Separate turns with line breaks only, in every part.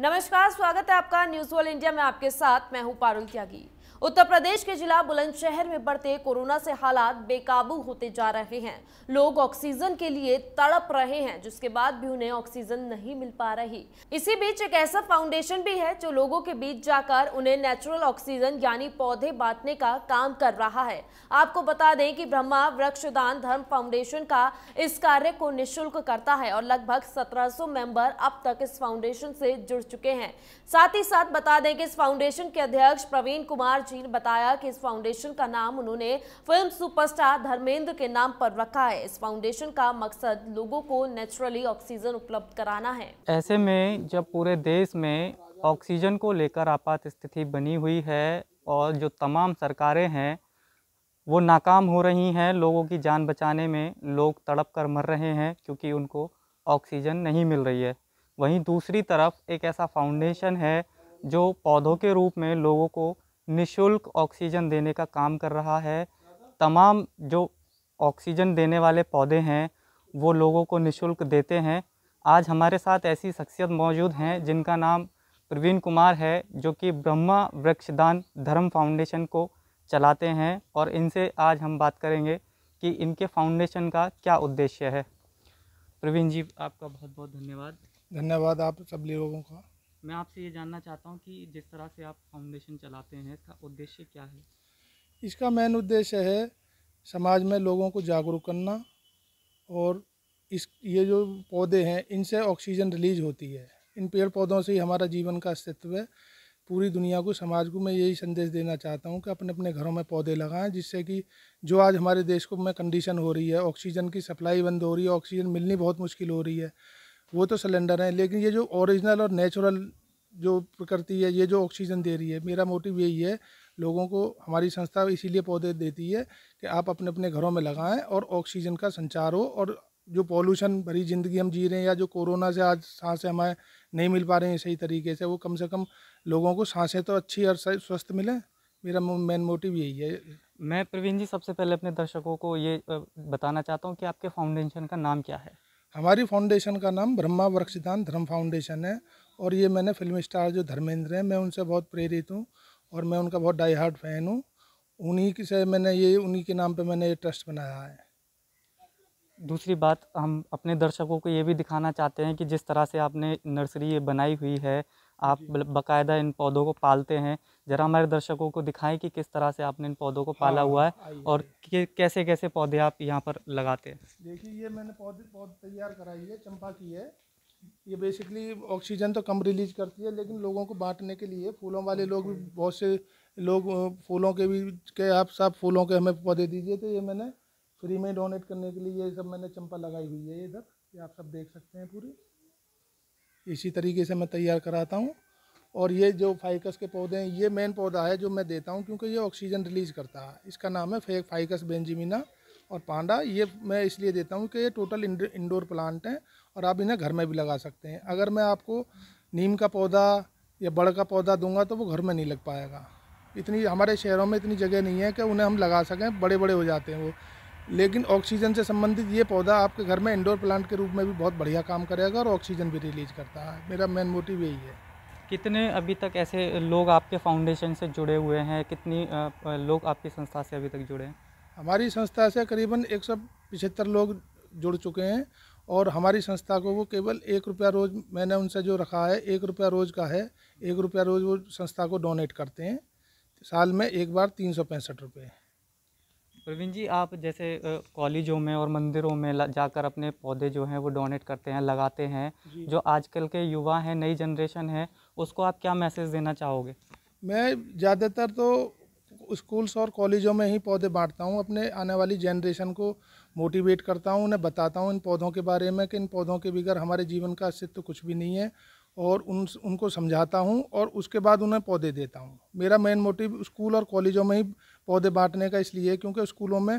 नमस्कार स्वागत है आपका न्यूज वर्ल्ड इंडिया में आपके साथ मैं हूं पारुल त्यागी उत्तर प्रदेश के जिला बुलंदशहर में बढ़ते कोरोना से हालात बेकाबू होते जा रहे हैं लोग ऑक्सीजन के लिए तड़प रहे हैं जिसके बाद भी उन्हें ऑक्सीजन नहीं मिल पा रही इसी बीच एक ऐसा फाउंडेशन भी है जो लोगों के बीच जाकर उन्हें नेचुरल ऑक्सीजन यानी पौधे बांटने का काम कर रहा है आपको बता दें कि ब्रह्मा वृक्षदान धर्म फाउंडेशन का इस कार्य को निःशुल्क करता है और लगभग सत्रह मेंबर अब तक इस फाउंडेशन से जुड़ चुके हैं साथ ही साथ बता दें कि इस फाउंडेशन के अध्यक्ष प्रवीण कुमार प्राचीन बताया कि इस फाउंडेशन का नाम उन्होंने फिल्म सुपरस्टार धर्मेंद्र के नाम पर रखा है इस फाउंडेशन का मकसद लोगों को नेचुरली ऑक्सीजन उपलब्ध कराना है
ऐसे में जब पूरे देश में ऑक्सीजन को लेकर आपात स्थिति बनी हुई है और जो तमाम सरकारें हैं वो नाकाम हो रही हैं लोगों की जान बचाने में लोग तड़प कर मर रहे हैं क्योंकि उनको ऑक्सीजन नहीं मिल रही है वहीं दूसरी तरफ एक ऐसा फाउंडेशन है जो पौधों के रूप में लोगों को निशुल्क ऑक्सीजन देने का काम कर रहा है तमाम जो ऑक्सीजन देने वाले पौधे हैं वो लोगों को निशुल्क देते हैं आज हमारे साथ ऐसी शख्सियत मौजूद हैं जिनका नाम प्रवीण कुमार है जो कि ब्रह्मा वृक्षदान धर्म फाउंडेशन को चलाते हैं और इनसे आज हम बात करेंगे कि इनके फाउंडेशन का क्या उद्देश्य है प्रवीण जी आपका बहुत बहुत धन्यवाद
धन्यवाद आप सब लोगों का
मैं आपसे ये जानना चाहता हूँ कि जिस तरह से आप फाउंडेशन चलाते हैं इसका उद्देश्य क्या है
इसका मेन उद्देश्य है समाज में लोगों को जागरूक करना और इस ये जो पौधे हैं इनसे ऑक्सीजन रिलीज होती है इन पेड़ पौधों से ही हमारा जीवन का अस्तित्व है पूरी दुनिया को समाज को मैं यही संदेश देना चाहता हूँ कि अपने अपने घरों में पौधे लगाएं जिससे कि जो आज हमारे देश को में कंडीशन हो रही है ऑक्सीजन की सप्लाई बंद हो रही है ऑक्सीजन मिलनी बहुत मुश्किल हो रही है वो तो सिलेंडर हैं लेकिन ये जो ओरिजिनल और नेचुरल जो प्रकृति है ये जो ऑक्सीजन दे रही है मेरा मोटिव यही है लोगों को हमारी संस्था इसीलिए पौधे देती है कि आप अपने अपने घरों में लगाएं और ऑक्सीजन का संचार हो और जो पॉल्यूशन भरी ज़िंदगी हम जी रहे हैं या जो कोरोना से आज सांसें हमें नहीं मिल पा रही हैं सही तरीके से वो कम से कम लोगों को सांसें तो अच्छी और स्वस्थ
मिलें मेरा मेन मोटिव यही है मैं प्रवीण जी सबसे पहले अपने दर्शकों को ये बताना चाहता हूँ कि आपके फाउंडेशन का नाम क्या है
हमारी फाउंडेशन का नाम ब्रह्मा वृक्षदान धर्म फाउंडेशन है और ये मैंने फिल्म स्टार जो धर्मेंद्र हैं मैं उनसे बहुत प्रेरित हूँ और मैं उनका बहुत डाई हार्ट फैन हूँ उन्हीं से मैंने ये उन्हीं के नाम पे मैंने ये ट्रस्ट बनाया है
दूसरी बात हम अपने दर्शकों को ये भी दिखाना चाहते हैं कि जिस तरह से आपने नर्सरी ये बनाई हुई है आप बकायदा मतलब बाकायदा इन पौधों को पालते हैं ज़रा हमारे दर्शकों को दिखाएं कि किस तरह से आपने इन पौधों को पाला हुआ है हाँ, और कैसे कैसे पौधे आप यहाँ पर लगाते हैं
देखिए ये मैंने पौधे पौधे तैयार कराई है चंपा की है ये बेसिकली ऑक्सीजन तो कम रिलीज करती है लेकिन लोगों को बांटने के लिए फूलों वाले लोग भी बहुत से लोग फूलों के भी के आप सब फूलों के हमें पौधे दीजिए तो ये मैंने फ्री में डोनेट करने के लिए ये सब मैंने चंपा लगाई हुई है इधर ये आप सब देख सकते हैं पूरी इसी तरीके से मैं तैयार कराता हूँ और ये जो फाइकस के पौधे हैं ये मेन पौधा है जो मैं देता हूँ क्योंकि ये ऑक्सीजन रिलीज करता है इसका नाम है फेक फाइकस बेंजिमिना और पांडा ये मैं इसलिए देता हूँ कि ये टोटल इंडोर प्लांट हैं और आप इन्हें घर में भी लगा सकते हैं अगर मैं आपको नीम का पौधा या बड़ का पौधा दूंगा तो वो घर में नहीं लग पाएगा इतनी हमारे शहरों में इतनी जगह नहीं है कि उन्हें हम लगा सकें बड़े बड़े हो जाते हैं वो लेकिन ऑक्सीजन से संबंधित ये पौधा आपके घर में इंडोर प्लांट के रूप में भी बहुत बढ़िया काम करेगा और ऑक्सीजन भी रिलीज करता है मेरा मेन मोटिव यही है
कितने अभी तक ऐसे लोग आपके फाउंडेशन से जुड़े हुए हैं कितनी लोग आपकी संस्था से अभी तक जुड़े हैं
हमारी संस्था से करीबन एक सौ लोग जुड़ चुके हैं और हमारी संस्था को वो केवल एक रुपया रोज़ मैंने उनसे जो रखा है एक रुपया रोज़ का है एक रुपया रोज़ वो संस्था को डोनेट करते हैं साल में एक बार तीन सौ पैंसठ रुपये
प्रवीण जी आप जैसे कॉलेजों में और मंदिरों में जाकर अपने पौधे जो हैं वो डोनेट करते हैं लगाते हैं जो आजकल के युवा हैं नई जनरेशन है उसको आप क्या मैसेज देना चाहोगे मैं ज़्यादातर
तो स्कूल्स और कॉलेजों में ही पौधे बांटता हूँ अपने आने वाली जनरेशन को मोटिवेट करता हूँ उन्हें बताता हूँ इन पौधों के बारे में कि इन पौधों के बगैर हमारे जीवन का अस्तित्व कुछ भी नहीं है और उन उनको समझाता हूँ और उसके बाद उन्हें पौधे देता हूँ मेरा मेन मोटिव स्कूल और कॉलेजों में ही पौधे बांटने का इसलिए क्योंकि स्कूलों में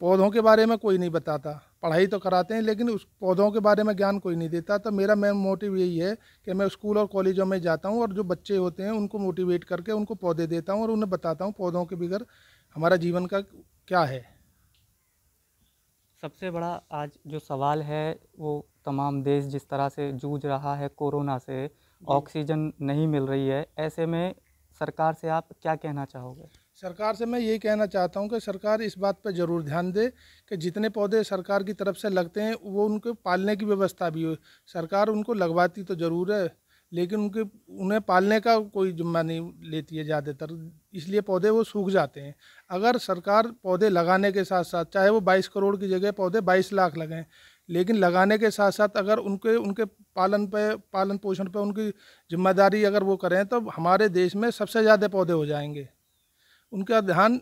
पौधों के बारे में कोई नहीं बताता पढ़ाई तो कराते हैं लेकिन उस पौधों के बारे में ज्ञान कोई नहीं देता तो मेरा मेन मोटिव यही है कि मैं स्कूल और कॉलेजों में जाता हूँ और जो बच्चे होते हैं उनको मोटिवेट करके उनको पौधे देता हूँ और उन्हें बताता हूँ पौधों के बगैर हमारा जीवन का क्या है
सबसे बड़ा आज जो सवाल है वो तमाम देश जिस तरह से जूझ रहा है कोरोना से ऑक्सीजन नहीं मिल रही है ऐसे में सरकार से आप क्या कहना चाहोगे
सरकार से मैं यही कहना चाहता हूं कि सरकार इस बात पर ज़रूर ध्यान दे कि जितने पौधे सरकार की तरफ से लगते हैं वो उनको पालने की व्यवस्था भी हो सरकार उनको लगवाती तो ज़रूर है लेकिन उनके उन्हें पालने का कोई जुम्मा नहीं लेती है ज़्यादातर इसलिए पौधे वो सूख जाते हैं अगर सरकार पौधे लगाने के साथ साथ चाहे वो 22 करोड़ की जगह पौधे 22 लाख लगें लेकिन लगाने के साथ साथ अगर उनके उनके पालन पे पालन पोषण पे उनकी जिम्मेदारी अगर वो करें तो हमारे देश में सबसे ज़्यादा पौधे हो जाएंगे उनका ध्यान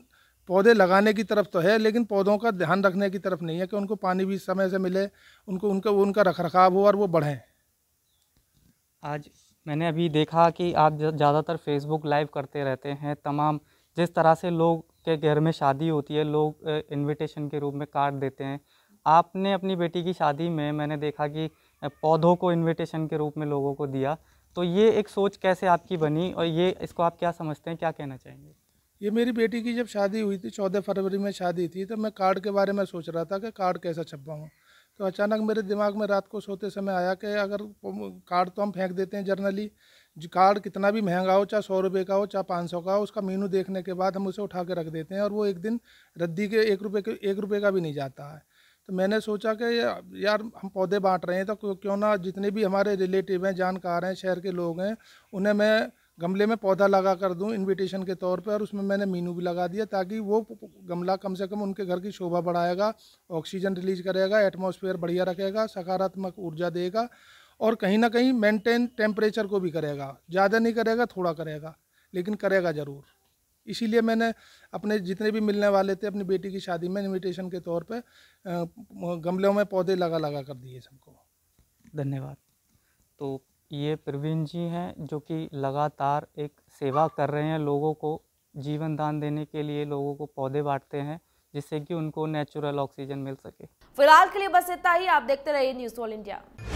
पौधे लगाने की तरफ तो है लेकिन पौधों का ध्यान रखने की तरफ नहीं है कि उनको पानी भी समय से मिले उनको उनका उनका रख रखाव हो और वो बढ़ें
आज मैंने अभी देखा कि आप ज़्यादातर फेसबुक लाइव करते रहते हैं तमाम जिस तरह से लोग के घर में शादी होती है लोग इनविटेशन के रूप में कार्ड देते हैं आपने अपनी बेटी की शादी में मैंने देखा कि पौधों को इनविटेशन के रूप में लोगों को दिया तो ये एक सोच कैसे आपकी बनी और ये इसको आप क्या समझते हैं क्या कहना चाहेंगे
ये मेरी बेटी की जब शादी हुई थी चौदह फरवरी में शादी थी तो मैं कार्ड के बारे में सोच रहा था कि कार्ड कैसा छपवाऊँ तो अचानक मेरे दिमाग में रात को सोते समय आया कि अगर कार्ड तो हम फेंक देते हैं जर्नली कार्ड कितना भी महंगा हो चाहे सौ रुपये का हो चाहे पाँच सौ का हो उसका मीनू देखने के बाद हम उसे उठा के रख देते हैं और वो एक दिन रद्दी के एक रुपये के एक रुपये का भी नहीं जाता है तो मैंने सोचा कि यार हम पौधे बांट रहे हैं तो क्यों ना जितने भी हमारे रिलेटिव हैं जानकार हैं शहर के लोग हैं उन्हें मैं गमले में पौधा लगा कर दूँ इन्विटेशन के तौर पर और उसमें मैंने मीनू भी लगा दिया ताकि वो गमला कम से कम उनके घर की शोभा बढ़ाएगा ऑक्सीजन रिलीज करेगा एटमॉस्फेयर बढ़िया रखेगा सकारात्मक ऊर्जा देगा और कहीं ना कहीं मेंटेन टेम्परेचर को भी करेगा ज़्यादा नहीं करेगा थोड़ा करेगा लेकिन करेगा ज़रूर इसीलिए मैंने अपने जितने भी मिलने वाले थे अपनी बेटी की शादी में इन्विटेशन के तौर पे गमलों में पौधे लगा लगा कर दिए सबको
धन्यवाद तो ये प्रवीण जी हैं जो कि लगातार एक सेवा कर रहे हैं लोगों को जीवन दान देने के लिए लोगों को पौधे बांटते हैं जिससे कि उनको नेचुरल ऑक्सीजन मिल सके
फिलहाल के लिए बस इतना ही आप देखते रहिए न्यूज ऑल इंडिया